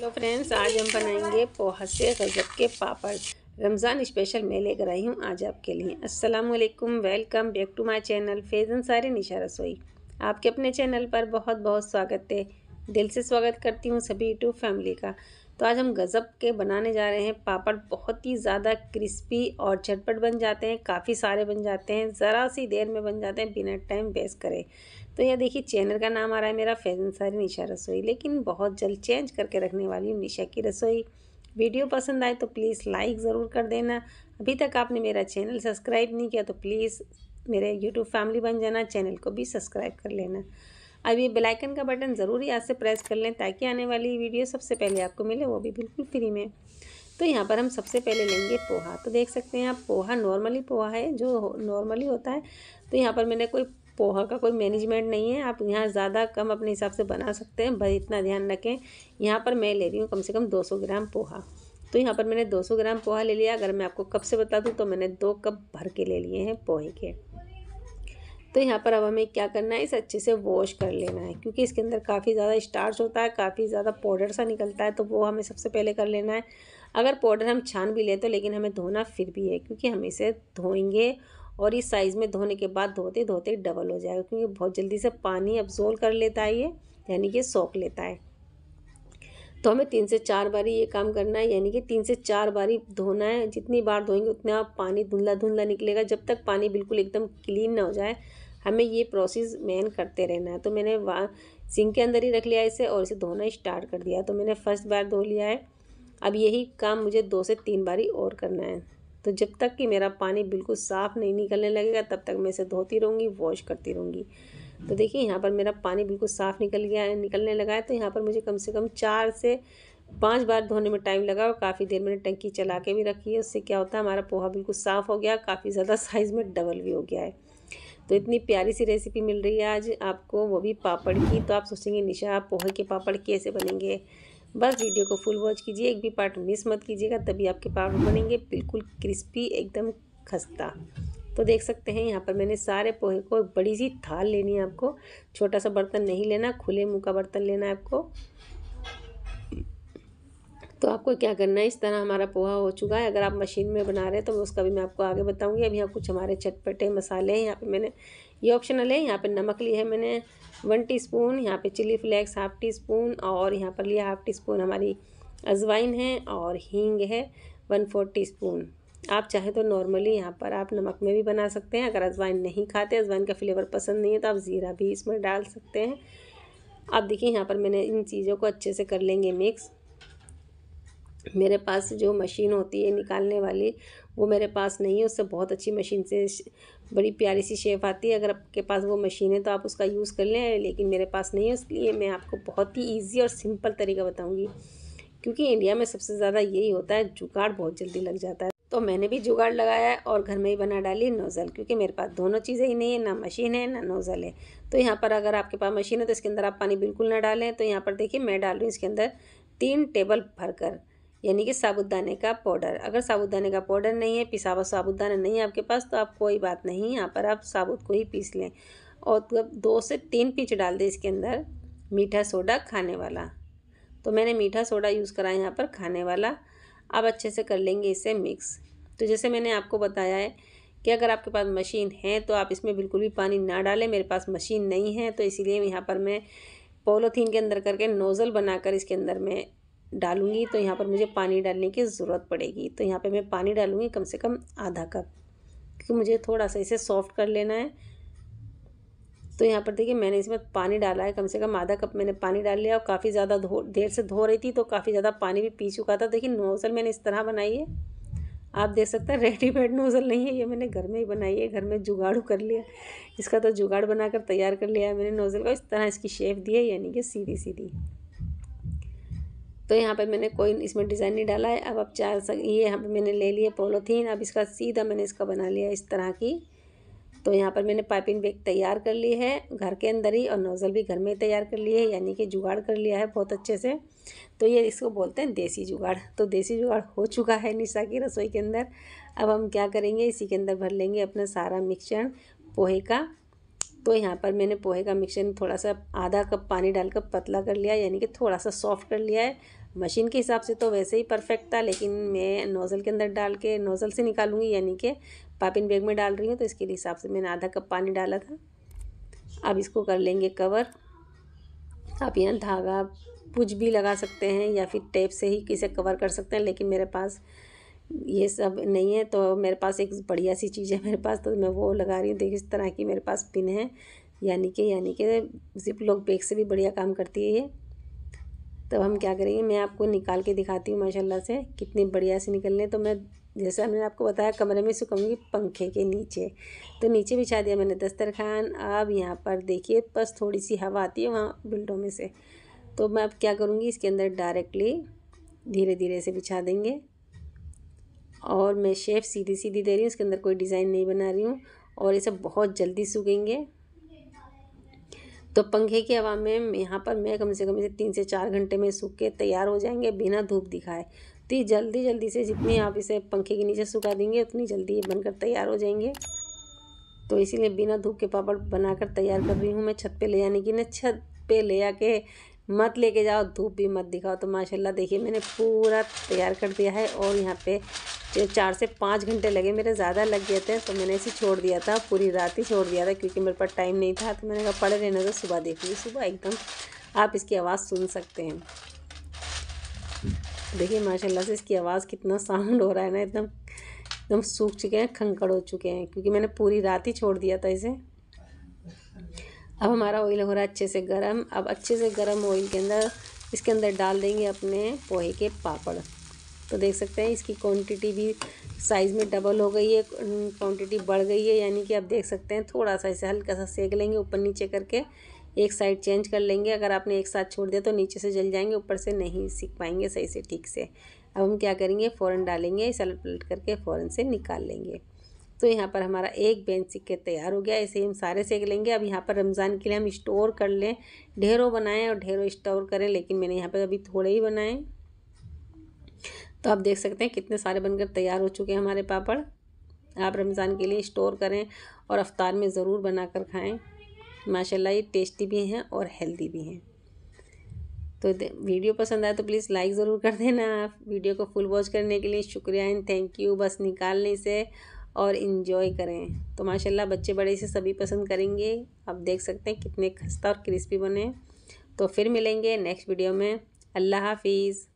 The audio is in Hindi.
हेलो फ्रेंड्स आज हम बनाएंगे पोहा से गज़ब के पापड़ रमज़ान स्पेशल मैं लेकर आई हूँ आज आपके लिए अस्सलाम वालेकुम welcome back to my channel Faizan सारे निशा रसोई आपके अपने चैनल पर बहुत बहुत स्वागत है दिल से स्वागत करती हूँ सभी यूट्यूब फैमिली का तो आज हम गज़ब के बनाने जा रहे हैं पापड़ बहुत ही ज़्यादा क्रिस्पी और झटपट बन जाते हैं काफ़ी सारे बन जाते हैं ज़रा सी देर में बन जाते हैं बिना टाइम वेस्ट करें तो यहाँ देखिए चैनल का नाम आ रहा है मेरा फैजन सारी निशा रसोई लेकिन बहुत जल्द चेंज करके रखने वाली हूँ निशा की रसोई वीडियो पसंद आए तो प्लीज़ लाइक ज़रूर कर देना अभी तक आपने मेरा चैनल सब्सक्राइब नहीं किया तो प्लीज़ मेरे यूट्यूब फैमिली बन जाना चैनल को भी सब्सक्राइब कर लेना अब ये बेलाइकन का बटन ज़रूर यहाँ से प्रेस कर लें ताकि आने वाली वीडियो सबसे पहले आपको मिले वो भी बिल्कुल फ्री में तो यहाँ पर हम सबसे पहले लेंगे पोहा तो देख सकते हैं आप पोहा नॉर्मली पोहा है जो नॉर्मली होता है तो यहाँ पर मैंने कोई पोहा का कोई मैनेजमेंट नहीं है आप यहाँ ज़्यादा कम अपने हिसाब से बना सकते हैं बस इतना ध्यान रखें यहाँ पर मैं ले रही हूँ कम से कम 200 ग्राम पोहा तो यहाँ पर मैंने 200 ग्राम पोहा ले लिया अगर मैं आपको कप से बता दूँ तो मैंने दो कप भर के ले लिए हैं पोहे के तो यहाँ पर अब हमें क्या करना है इसे अच्छे से वॉश कर लेना है क्योंकि इसके अंदर काफ़ी ज़्यादा स्टार्च होता है काफ़ी ज़्यादा पाउडर सा निकलता है तो वो हमें सबसे पहले कर लेना है अगर पाउडर हम छान भी लें तो लेकिन हमें धोना फिर भी है क्योंकि हम इसे धोएंगे और इस साइज़ में धोने के बाद धोते धोते डबल हो जाएगा क्योंकि बहुत जल्दी से पानी अब्जोल कर लेता है ये यानी कि सोख लेता है तो हमें तीन से चार बारी ये काम करना है यानी कि तीन से चार बारी धोना है जितनी बार धोएंगे उतना पानी धुंधला धुंधला निकलेगा जब तक पानी बिल्कुल एकदम क्लीन ना हो जाए हमें ये प्रोसेस मेन करते रहना है तो मैंने वा सिंक के अंदर ही रख लिया इसे और इसे धोना स्टार्ट कर दिया तो मैंने फर्स्ट बार धो लिया है अब यही काम मुझे दो से तीन बारी और करना है तो जब तक कि मेरा पानी बिल्कुल साफ़ नहीं निकलने लगेगा तब तक मैं इसे धोती रहूँगी वॉश करती रहूँगी तो देखिए यहाँ पर मेरा पानी बिल्कुल साफ़ निकल गया है निकलने लगा है तो यहाँ पर मुझे कम से कम चार से पांच बार धोने में टाइम लगा और काफ़ी देर मैंने टंकी चला के भी रखी है उससे क्या होता है हमारा पोहा बिल्कुल साफ़ हो गया काफ़ी ज़्यादा साइज़ में डबल भी हो गया है तो इतनी प्यारी सी रेसिपी मिल रही है आज आपको वो भी पापड़ की तो आप सोचेंगे निशा पोहे के पापड़ कैसे बनेंगे बस वीडियो को फुल वॉच कीजिए एक भी पार्ट मिस मत कीजिएगा तभी आपके पार्ट बनेंगे बिल्कुल क्रिस्पी एकदम खस्ता तो देख सकते हैं यहाँ पर मैंने सारे पोहे को बड़ी सी थाल लेनी है आपको छोटा सा बर्तन नहीं लेना खुले मुँह का बर्तन लेना है आपको तो आपको क्या करना है इस तरह हमारा पोहा हो चुका है अगर आप मशीन में बना रहे हैं तो उसका भी मैं आपको आगे बताऊंगी अभी यहाँ कुछ हमारे चटपटे मसाले हैं यहाँ पे मैंने ये ऑप्शनल है यहाँ पे नमक लिया है मैंने वन टीस्पून यहाँ पर chilli flakes half teaspoon और यहाँ पर लिया हाफ़ टी स्पून हमारी अजवाइन है और हींग है वन फोर टी स्पून आप चाहे तो नॉर्मली यहाँ पर आप नमक में भी बना सकते हैं अगर अजवाइन नहीं खाते अजवाइन का फ्लेवर पसंद नहीं है तो आप ज़ीरा भी इसमें डाल सकते हैं आप देखिए यहाँ पर मैंने इन चीज़ों को अच्छे से कर लेंगे मिक्स मेरे पास जो मशीन होती है निकालने वाली वो मेरे पास नहीं है उससे बहुत अच्छी मशीन से बड़ी प्यारी सी शेप आती है अगर आपके पास वो मशीन है तो आप उसका यूज़ कर लें लेकिन मेरे पास नहीं है इसलिए मैं आपको बहुत ही ईजी और सिंपल तरीका बताऊँगी क्योंकि इंडिया में सबसे ज़्यादा यही होता है जुगाड़ बहुत जल्दी लग जाता है तो मैंने भी जुगाड़ लगाया है और घर में ही बना डाली नोज़ल क्योंकि मेरे पास दोनों चीज़ें ही नहीं है ना मशीन है ना नोज़ल है तो यहाँ पर अगर आपके पास मशीन है तो इसके अंदर आप पानी बिल्कुल ना डालें तो यहाँ पर देखिए मैं डाल रही हूँ इसके अंदर तीन टेबल भरकर यानी कि साबुदाने का पाउडर अगर साबुदाने का पाउडर नहीं है पिसा हुआ साबुदाना नहीं है आपके पास तो आप कोई बात नहीं यहाँ पर आप साबुत को ही पीस लें और तो दो से तीन पीच डाल दें इसके अंदर मीठा सोडा खाने वाला तो मैंने मीठा सोडा यूज़ करा है यहाँ पर खाने वाला आप अच्छे से कर लेंगे इसे मिक्स तो जैसे मैंने आपको बताया है कि अगर आपके पास मशीन है तो आप इसमें बिल्कुल भी पानी ना डालें मेरे पास मशीन नहीं है तो इसीलिए यहाँ पर मैं पोलोथीन के अंदर करके नोज़ल बनाकर इसके अंदर मैं डालूँगी तो यहाँ पर मुझे पानी डालने की ज़रूरत पड़ेगी तो यहाँ पे मैं पानी डालूंगी कम से कम आधा कप क्योंकि मुझे थोड़ा सा इसे सॉफ्ट कर लेना है तो यहाँ पर देखिए मैंने इसमें पानी डाला है कम से कम आधा कप मैंने पानी डाल लिया और काफ़ी ज़्यादा धो देर से धो रही थी तो काफ़ी ज़्यादा पानी भी पी चुका था देखिए नोज़ल मैंने इस तरह बनाई है आप देख सकते हैं रेडीमेड नोज़ल नहीं है ये मैंने घर में ही बनाई है घर में जुगाड़ू कर लिया इसका तो जुगाड़ बनाकर तैयार कर लिया है मैंने नोज़ल को इस तरह इसकी शेप दी है यानी कि सीधी सीधी तो यहाँ पे मैंने कोई इसमें डिज़ाइन नहीं डाला है अब आप चार सक ये यहाँ पे मैंने ले लिया पोलोथीन अब इसका सीधा मैंने इसका बना लिया इस तरह की तो यहाँ पर मैंने पाइपिंग बैग तैयार कर ली है घर के अंदर ही और नोज़ल भी घर में तैयार कर ली है यानी कि जुगाड़ कर लिया है बहुत अच्छे से तो ये इसको बोलते हैं देसी जुगाड़ तो देसी जुगाड़ हो चुका है निशा की रसोई के अंदर अब हम क्या करेंगे इसी के अंदर भर लेंगे अपना सारा मिक्सचर पोहे का तो यहाँ पर मैंने पोहे का मिक्सचर थोड़ा सा आधा कप पानी डालकर पतला कर लिया यानी कि थोड़ा सा सॉफ्ट कर लिया है मशीन के हिसाब से तो वैसे ही परफेक्ट था लेकिन मैं नोज़ल के अंदर डाल के नोज़ल से निकालूंगी यानी कि पापिन बैग में डाल रही हूँ तो इसके हिसाब से मैंने आधा कप पानी डाला था अब इसको कर लेंगे कवर आप यहाँ धागा पुज भी लगा सकते हैं या फिर टेप से ही किसे कवर कर सकते हैं लेकिन मेरे पास ये सब नहीं है तो मेरे पास एक बढ़िया सी चीज़ है मेरे पास तो मैं वो लगा रही हूँ देखिए इस तरह की मेरे पास पिन है यानी कि यानी कि जिप लोग बैग से भी बढ़िया काम करती है ये तो हम क्या करेंगे मैं आपको निकाल के दिखाती हूँ माशाल्लाह से कितनी बढ़िया से निकलने तो मैं जैसा मैंने आपको बताया कमरे में सुकूंगी पंखे के नीचे तो नीचे बिछा दिया मैंने दस्तरखान अब यहाँ पर देखिए बस थोड़ी सी हवा आती है वहाँ विंडो में से तो मैं अब क्या करूँगी इसके अंदर डायरेक्टली धीरे धीरे से बिछा देंगे और मैं शेप सीधी सीधी दे रही हूँ इसके अंदर कोई डिज़ाइन नहीं बना रही हूँ और ये सब बहुत जल्दी सूखेंगे तो पंखे की हवा में यहाँ पर मैं कम से कम इसे तीन से चार घंटे में सूख के तैयार हो जाएंगे बिना धूप दिखाए तो जल्दी जल्दी से जितनी आप इसे पंखे के नीचे सुखा देंगे उतनी जल्दी ये बनकर तैयार हो जाएंगे तो इसीलिए बिना धूप के पापड़ बनाकर तैयार कर रही हूँ मैं छत पे ले जाने की ना छत पे ले आके मत लेके जाओ धूप भी मत दिखाओ तो माशाल्लाह देखिए मैंने पूरा तैयार कर दिया है और यहाँ पे चार से पाँच घंटे लगे मेरे ज़्यादा लग गए थे तो मैंने इसे छोड़ दिया था पूरी रात ही छोड़ दिया था क्योंकि मेरे पास टाइम नहीं था तो मैंने कहा पड़े रहने तो सुबह ली सुबह एकदम आप इसकी आवाज़ सुन सकते हैं देखिए माशाल्लाह से इसकी आवाज़ कितना साउंड हो रहा है ना एकदम एकदम सूख चुके हैं खंकड़ हो चुके हैं क्योंकि मैंने पूरी रात ही छोड़ दिया था इसे अब हमारा ऑयल हो रहा है अच्छे से गर्म अब अच्छे से गर्म ऑयल के अंदर इसके अंदर डाल देंगे अपने पोहे के पापड़ तो देख सकते हैं इसकी क्वांटिटी भी साइज़ में डबल हो गई है क्वांटिटी बढ़ गई है यानी कि आप देख सकते हैं थोड़ा सा इसे हल्का सा सेक लेंगे ऊपर नीचे करके एक साइड चेंज कर लेंगे अगर आपने एक साथ छोड़ दिया तो नीचे से जल जाएंगे ऊपर से नहीं सीख पाएंगे सही से ठीक से अब हम क्या करेंगे फ़ौरन डालेंगे इसे पलट करके फ़ौरन से निकाल लेंगे तो यहाँ पर हमारा एक बेंच सिक्के तैयार हो गया ऐसे हम सारे सेक लेंगे अब यहाँ पर रमज़ान के लिए हम स्टोर कर लें ढेरों बनाएं और ढेरों स्टोर करें लेकिन मैंने यहाँ पर अभी थोड़े ही बनाए तो आप देख सकते हैं कितने सारे बनकर तैयार हो चुके हैं हमारे पापड़ आप रमज़ान के लिए स्टोर करें और अफ्तार में ज़रूर बना कर खाएँ माशाल्लाह ये टेस्टी भी हैं और हेल्दी भी हैं तो वीडियो पसंद आए तो प्लीज़ लाइक ज़रूर कर देना वीडियो को फुल वॉच करने के लिए शुक्रिया एंड थैंक यू बस निकालने से और इन्जॉय करें तो माशाल्लाह बच्चे बड़े से सभी पसंद करेंगे आप देख सकते हैं कितने खस्ता और क्रिस्पी बने तो फिर मिलेंगे नेक्स्ट वीडियो में अल्लाह हाफिज़